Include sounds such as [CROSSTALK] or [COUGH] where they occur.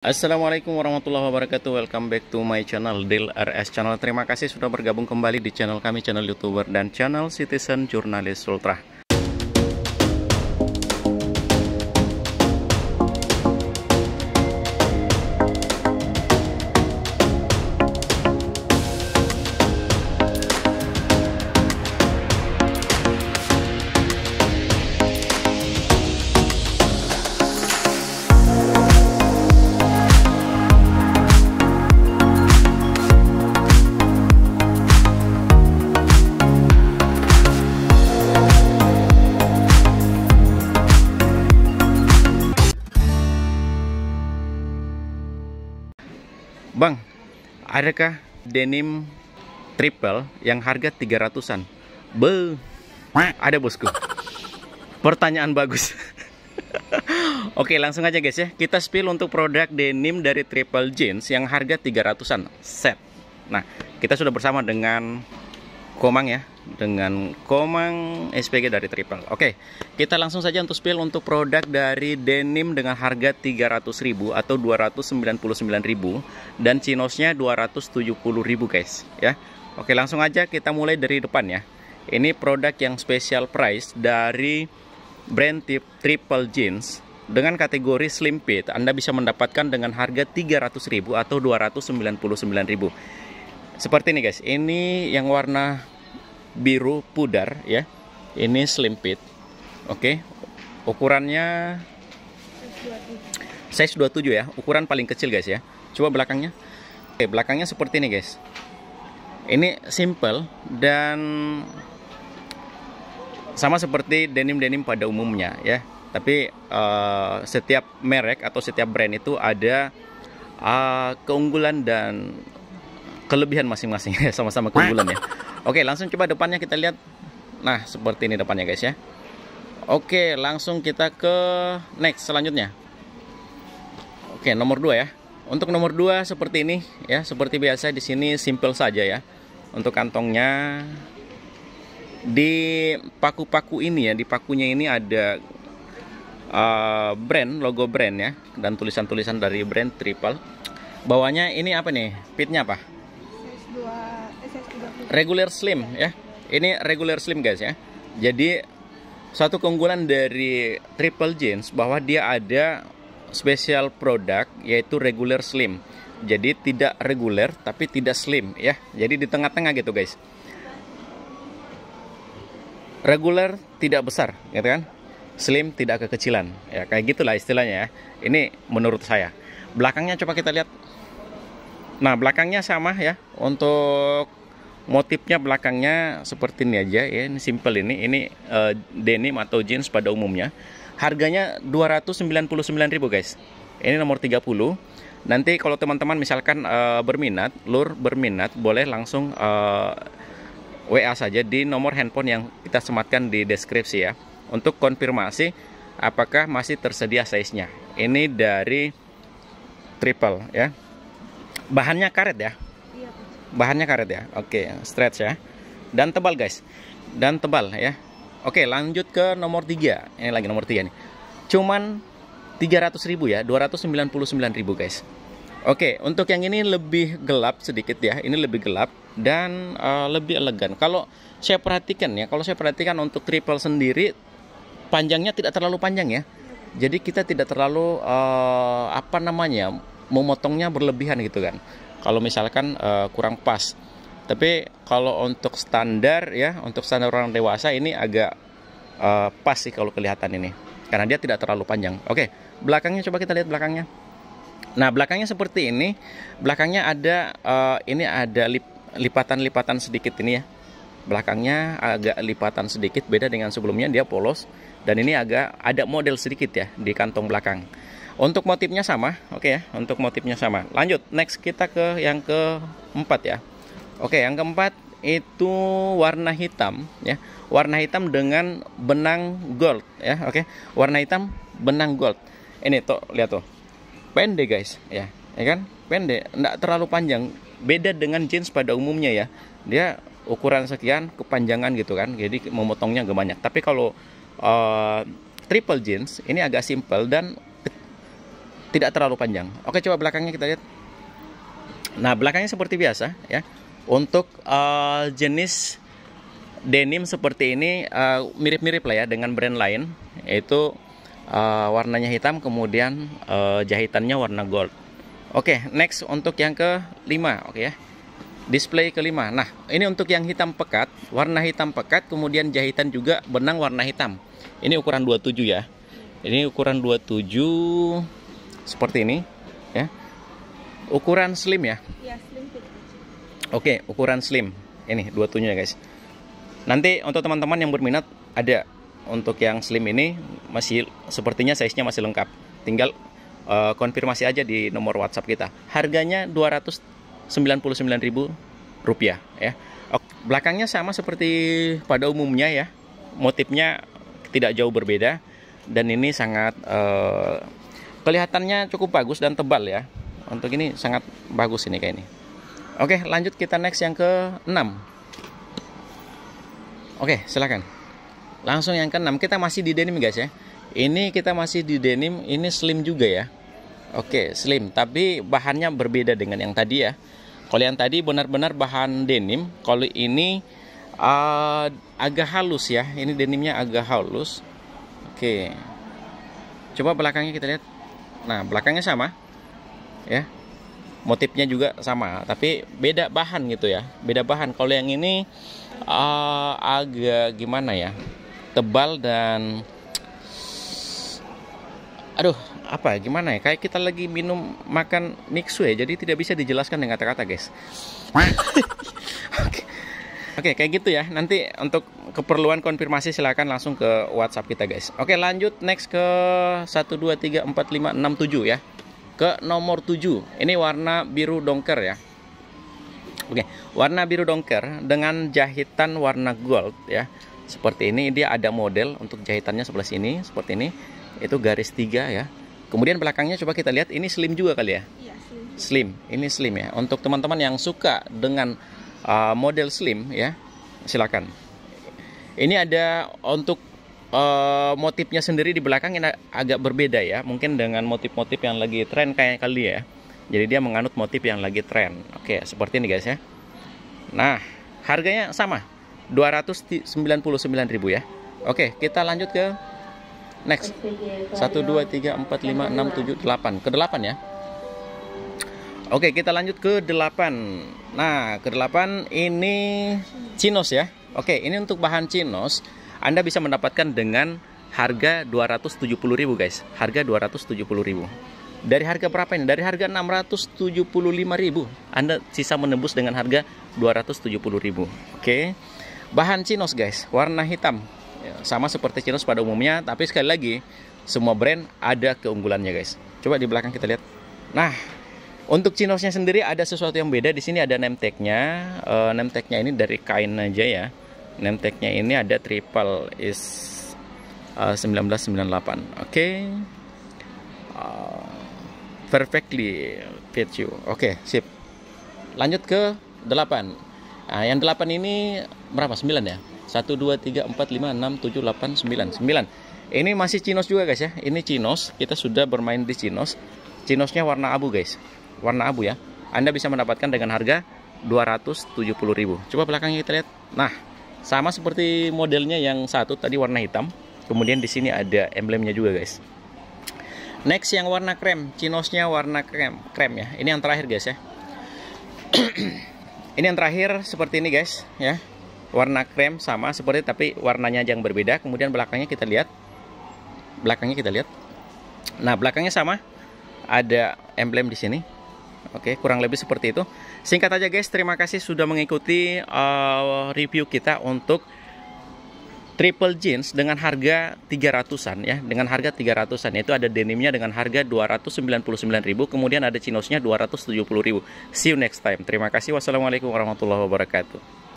Assalamualaikum warahmatullahi wabarakatuh Welcome back to my channel Deal RS Channel Terima kasih sudah bergabung kembali di channel kami Channel Youtuber dan channel Citizen Jurnalis Ultra Bang, adakah denim triple yang harga 300-an? Be, ada bosku. Pertanyaan bagus. [LAUGHS] Oke langsung aja guys ya Kita spill untuk produk denim dari Triple Jeans Yang harga 300an set Nah kita sudah bersama dengan Komang ya dengan Komang SPG dari Triple. Oke, kita langsung saja untuk spill untuk produk dari denim dengan harga 300.000 atau 299.000 dan chinosnya 270.000 guys ya. Oke, langsung aja kita mulai dari depan ya. Ini produk yang special price dari brand tip Triple Jeans dengan kategori slim fit Anda bisa mendapatkan dengan harga 300.000 atau 299.000 seperti ini guys ini yang warna biru pudar ya ini slim fit oke okay. ukurannya size 27 ya ukuran paling kecil guys ya coba belakangnya oke okay, belakangnya seperti ini guys ini simple dan sama seperti denim-denim pada umumnya ya tapi uh, setiap merek atau setiap brand itu ada uh, keunggulan dan kelebihan masing-masing [LAUGHS] sama-sama keunggulan ya oke langsung coba depannya kita lihat nah seperti ini depannya guys ya oke langsung kita ke next selanjutnya oke nomor 2 ya untuk nomor 2 seperti ini ya seperti biasa di sini simple saja ya untuk kantongnya di paku-paku ini ya di pakunya ini ada uh, brand logo brand ya dan tulisan-tulisan dari brand triple bawahnya ini apa nih pitnya apa regular slim ya ini regular slim guys ya jadi satu keunggulan dari triple jeans bahwa dia ada special product yaitu regular slim jadi tidak regular tapi tidak slim ya jadi di tengah-tengah gitu guys Regular tidak besar gitu kan slim tidak kekecilan ya kayak gitulah istilahnya ya ini menurut saya belakangnya coba kita lihat nah belakangnya sama ya untuk motifnya belakangnya seperti ini aja ya ini simple ini ini uh, denim atau jeans pada umumnya harganya 299.000 guys ini nomor 30 nanti kalau teman-teman misalkan uh, berminat lur berminat boleh langsung uh, eh, WA saja di nomor handphone yang kita sematkan di deskripsi ya untuk konfirmasi apakah masih tersedia size-nya ini dari triple ya bahannya karet ya bahannya karet ya oke stretch ya dan tebal guys dan tebal ya oke lanjut ke nomor 3 ini lagi nomor 3 nih cuman 300 ribu ya ribu guys Oke, untuk yang ini lebih gelap sedikit ya. Ini lebih gelap dan uh, lebih elegan. Kalau saya perhatikan ya, kalau saya perhatikan untuk triple sendiri panjangnya tidak terlalu panjang ya. Jadi kita tidak terlalu uh, apa namanya memotongnya berlebihan gitu kan kalau misalkan uh, kurang pas. Tapi kalau untuk standar ya, untuk standar orang dewasa ini agak uh, pas sih kalau kelihatan ini. Karena dia tidak terlalu panjang. Oke, belakangnya coba kita lihat belakangnya. Nah, belakangnya seperti ini. Belakangnya ada uh, ini ada lipatan-lipatan sedikit ini ya. Belakangnya agak lipatan sedikit beda dengan sebelumnya dia polos dan ini agak ada model sedikit ya di kantong belakang. Untuk motifnya sama, oke okay ya. Untuk motifnya sama. Lanjut, next kita ke yang keempat ya. Oke, okay, yang keempat itu warna hitam ya. Warna hitam dengan benang gold ya, oke. Okay. Warna hitam benang gold. Ini tuh lihat tuh. Pendek guys ya, ya kan? Pendek, enggak terlalu panjang. Beda dengan jeans pada umumnya ya. Dia ukuran sekian, kepanjangan gitu kan. Jadi memotongnya gak banyak. Tapi kalau uh, triple jeans ini agak simpel dan tidak terlalu panjang. Oke, coba belakangnya kita lihat. Nah, belakangnya seperti biasa ya. Untuk uh, jenis denim seperti ini eh, mirip-mirip uh, lah ya dengan brand lain, yaitu uh, warnanya hitam kemudian uh, jahitannya warna gold. Oke, next untuk yang kelima, oke ya. Display kelima. Nah, ini untuk yang hitam pekat, warna hitam pekat kemudian jahitan juga benang warna hitam. Ini ukuran 27 ya. Ini ukuran 27 seperti ini ya ukuran slim ya, ya slim oke ukuran slim ini dua tunya guys nanti untuk teman-teman yang berminat ada untuk yang slim ini masih sepertinya size-nya masih lengkap tinggal uh, konfirmasi aja di nomor WhatsApp kita harganya 299.000 rupiah ya belakangnya sama seperti pada umumnya ya motifnya tidak jauh berbeda dan ini sangat uh, kelihatannya cukup bagus dan tebal ya untuk ini sangat bagus ini kayak ini oke lanjut kita next yang ke enam. oke silakan langsung yang ke 6 kita masih di denim guys ya ini kita masih di denim ini slim juga ya oke slim tapi bahannya berbeda dengan yang tadi ya kalau yang tadi benar-benar bahan denim kalau ini uh, agak halus ya ini denimnya agak halus oke coba belakangnya kita lihat Nah, belakangnya sama. Ya. Motifnya juga sama, tapi beda bahan gitu ya. Beda bahan. Kalau yang ini uh, agak gimana ya? Tebal dan aduh, apa ya? gimana ya? Kayak kita lagi minum makan mixue ya. Jadi tidak bisa dijelaskan dengan kata-kata, guys. [LAUGHS] Oke. Oke, kayak gitu ya. Nanti untuk keperluan konfirmasi silahkan langsung ke WhatsApp kita, guys. Oke, lanjut next ke tujuh ya. Ke nomor 7. Ini warna biru dongker ya. Oke, warna biru dongker dengan jahitan warna gold ya. Seperti ini dia ada model untuk jahitannya sebelah sini seperti ini. Itu garis 3 ya. Kemudian belakangnya coba kita lihat ini slim juga kali ya. Iya, slim. Slim. Ini slim ya. Untuk teman-teman yang suka dengan uh, model slim ya silakan ini ada untuk uh, motifnya sendiri di belakang ini agak berbeda ya mungkin dengan motif-motif yang lagi tren kayak kali ya jadi dia menganut motif yang lagi tren oke seperti ini guys ya nah harganya sama 299.000 ya oke kita lanjut ke next 1 2 3 4 5 6 7 8 ke 8 ya Oke, kita lanjut ke delapan. Nah, ke 8 ini chinos ya. Oke, ini untuk bahan chinos Anda bisa mendapatkan dengan harga ribu guys. Harga ribu. dari harga berapa ini? Dari harga ribu. Anda sisa menembus dengan harga ribu. Oke. Bahan chinos guys, warna hitam. Ya, sama seperti chinos pada umumnya, tapi sekali lagi semua brand ada keunggulannya guys. Coba di belakang kita lihat. Nah, untuk chinosnya sendiri ada sesuatu yang beda. Di sini ada name tag-nya. Uh, name tag-nya ini dari kain aja ya. Name tag-nya ini ada triple is uh, eh, 1998. Oke. Okay. Uh, eh, perfectly fit you. Oke, okay, sip. Lanjut ke 8. Nah, yang 8 ini berapa? 9 ya. 1 2 3 4 5 6 7 8 9. 9. Ini masih chinos juga guys ya. Ini chinos. Kita sudah bermain di chinos. Chinosnya warna abu guys warna abu ya Anda bisa mendapatkan dengan harga 270.000 coba belakangnya kita lihat nah sama seperti modelnya yang satu tadi warna hitam kemudian di sini ada emblemnya juga guys next yang warna krem chinosnya warna krem krem ya ini yang terakhir guys ya [CLEARS THROAT] ini yang terakhir seperti ini guys ya warna krem sama seperti tapi warnanya yang berbeda kemudian belakangnya kita lihat belakangnya kita lihat nah belakangnya sama ada emblem di sini Oke, kurang lebih seperti itu. Singkat aja guys, terima kasih sudah mengikuti uh, review kita untuk triple jeans dengan harga 300-an ya, dengan harga 300-an itu ada denimnya dengan harga 299.000, kemudian ada chinosnya 270.000. See you next time. Terima kasih. Wassalamualaikum warahmatullahi wabarakatuh.